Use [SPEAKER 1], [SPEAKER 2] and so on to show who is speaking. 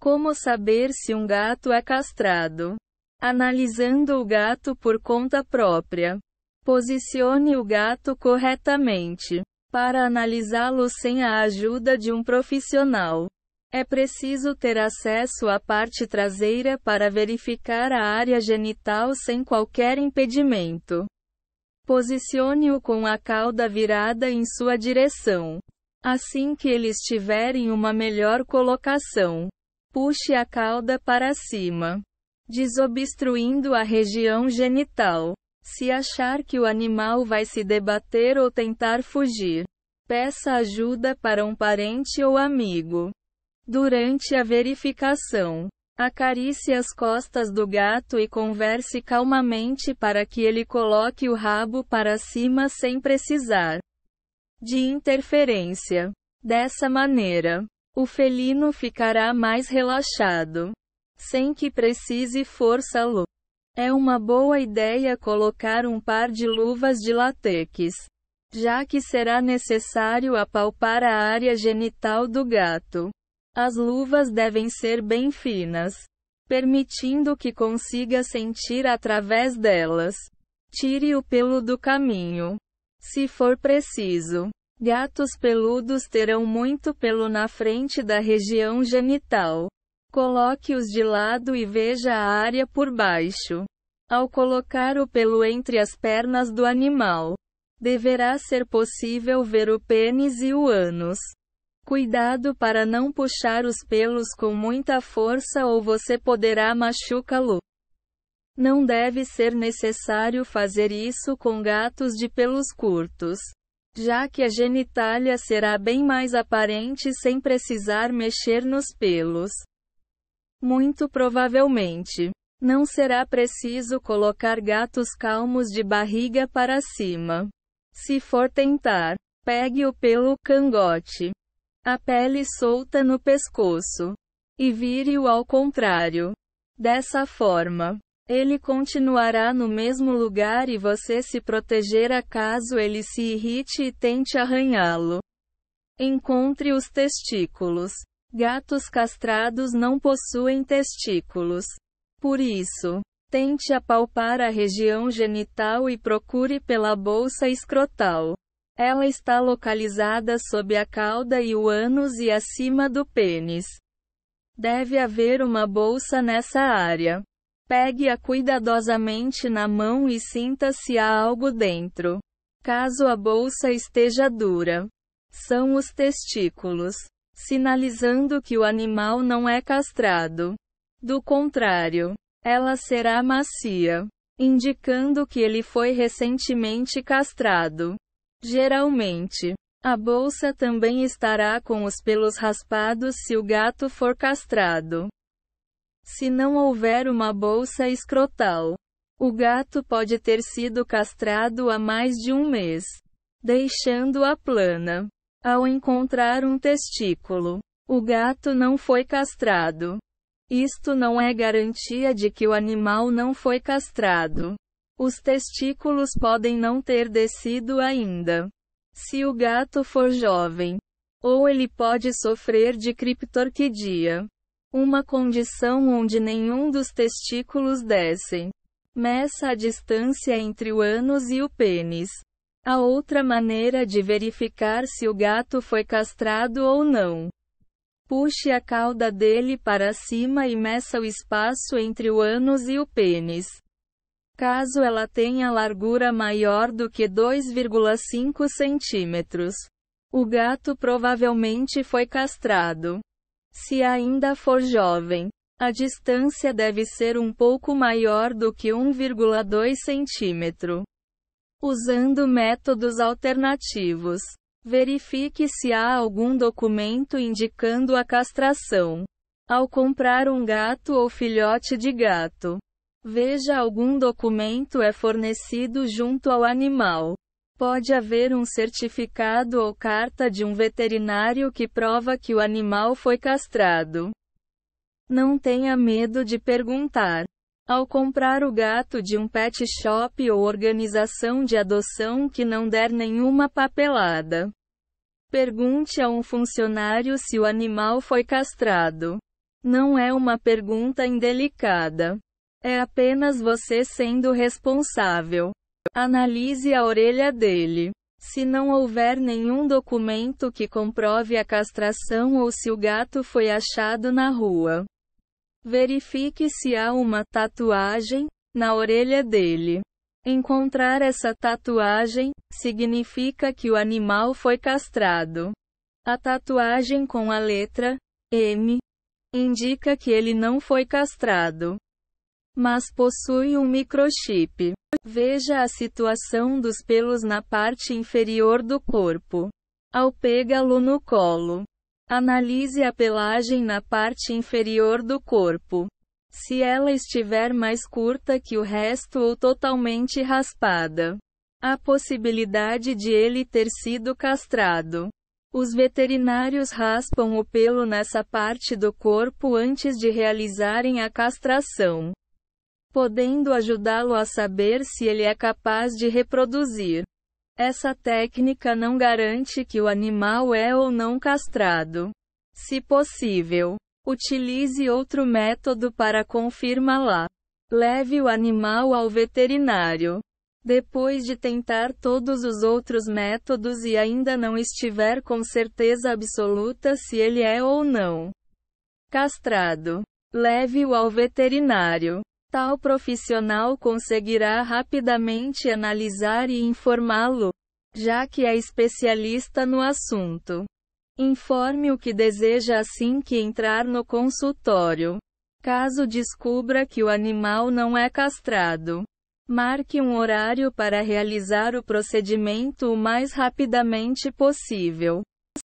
[SPEAKER 1] Como saber se um gato é castrado? Analisando o gato por conta própria. Posicione o gato corretamente. Para analisá-lo sem a ajuda de um profissional, é preciso ter acesso à parte traseira para verificar a área genital sem qualquer impedimento. Posicione-o com a cauda virada em sua direção. Assim que ele estiver em uma melhor colocação, Puxe a cauda para cima, desobstruindo a região genital. Se achar que o animal vai se debater ou tentar fugir, peça ajuda para um parente ou amigo. Durante a verificação, acaricie as costas do gato e converse calmamente para que ele coloque o rabo para cima sem precisar de interferência. Dessa maneira, o felino ficará mais relaxado, sem que precise forçá-lo. É uma boa ideia colocar um par de luvas de látex, já que será necessário apalpar a área genital do gato. As luvas devem ser bem finas, permitindo que consiga sentir através delas. Tire o pelo do caminho, se for preciso. Gatos peludos terão muito pelo na frente da região genital. Coloque-os de lado e veja a área por baixo. Ao colocar o pelo entre as pernas do animal, deverá ser possível ver o pênis e o ânus. Cuidado para não puxar os pelos com muita força ou você poderá machucá-lo. Não deve ser necessário fazer isso com gatos de pelos curtos já que a genitália será bem mais aparente sem precisar mexer nos pelos. Muito provavelmente, não será preciso colocar gatos calmos de barriga para cima. Se for tentar, pegue-o pelo cangote, a pele solta no pescoço, e vire-o ao contrário. Dessa forma, ele continuará no mesmo lugar e você se protegerá caso ele se irrite e tente arranhá-lo. Encontre os testículos. Gatos castrados não possuem testículos. Por isso, tente apalpar a região genital e procure pela bolsa escrotal. Ela está localizada sob a cauda e o ânus e acima do pênis. Deve haver uma bolsa nessa área. Pegue-a cuidadosamente na mão e sinta se há algo dentro. Caso a bolsa esteja dura, são os testículos, sinalizando que o animal não é castrado. Do contrário, ela será macia, indicando que ele foi recentemente castrado. Geralmente, a bolsa também estará com os pelos raspados se o gato for castrado. Se não houver uma bolsa escrotal, o gato pode ter sido castrado há mais de um mês, deixando-a plana. Ao encontrar um testículo, o gato não foi castrado. Isto não é garantia de que o animal não foi castrado. Os testículos podem não ter descido ainda. Se o gato for jovem, ou ele pode sofrer de criptorquidia. Uma condição onde nenhum dos testículos descem. Meça a distância entre o ânus e o pênis. A outra maneira de verificar se o gato foi castrado ou não. Puxe a cauda dele para cima e meça o espaço entre o ânus e o pênis. Caso ela tenha largura maior do que 2,5 centímetros, o gato provavelmente foi castrado. Se ainda for jovem, a distância deve ser um pouco maior do que 1,2 cm. Usando métodos alternativos, verifique se há algum documento indicando a castração. Ao comprar um gato ou filhote de gato, veja algum documento é fornecido junto ao animal. Pode haver um certificado ou carta de um veterinário que prova que o animal foi castrado. Não tenha medo de perguntar. Ao comprar o gato de um pet shop ou organização de adoção que não der nenhuma papelada, pergunte a um funcionário se o animal foi castrado. Não é uma pergunta indelicada. É apenas você sendo responsável. Analise a orelha dele. Se não houver nenhum documento que comprove a castração ou se o gato foi achado na rua, verifique se há uma tatuagem na orelha dele. Encontrar essa tatuagem significa que o animal foi castrado. A tatuagem com a letra M indica que ele não foi castrado mas possui um microchip. Veja a situação dos pelos na parte inferior do corpo. Ao pegá-lo no colo, analise a pelagem na parte inferior do corpo. Se ela estiver mais curta que o resto ou totalmente raspada, há possibilidade de ele ter sido castrado. Os veterinários raspam o pelo nessa parte do corpo antes de realizarem a castração podendo ajudá-lo a saber se ele é capaz de reproduzir. Essa técnica não garante que o animal é ou não castrado. Se possível, utilize outro método para confirmá-la. Leve o animal ao veterinário. Depois de tentar todos os outros métodos e ainda não estiver com certeza absoluta se ele é ou não castrado, leve-o ao veterinário. Tal profissional conseguirá rapidamente analisar e informá-lo, já que é especialista no assunto. Informe o que deseja assim que entrar no consultório. Caso descubra que o animal não é castrado, marque um horário para realizar o procedimento o mais rapidamente possível.